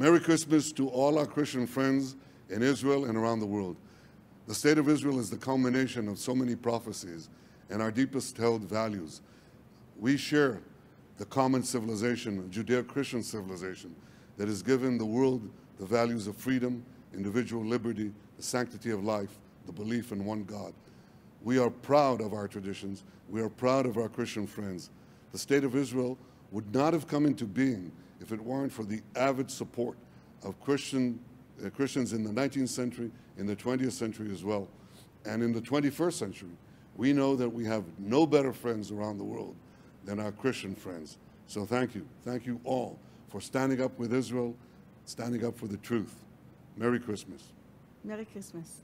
Merry Christmas to all our Christian friends in Israel and around the world. The state of Israel is the culmination of so many prophecies and our deepest held values. We share the common civilization, Judeo-Christian civilization, that has given the world the values of freedom, individual liberty, the sanctity of life, the belief in one God. We are proud of our traditions. We are proud of our Christian friends. The state of Israel would not have come into being if it weren't for the avid support of Christian, uh, Christians in the 19th century, in the 20th century as well, and in the 21st century. We know that we have no better friends around the world than our Christian friends. So thank you. Thank you all for standing up with Israel, standing up for the truth. Merry Christmas. Merry Christmas.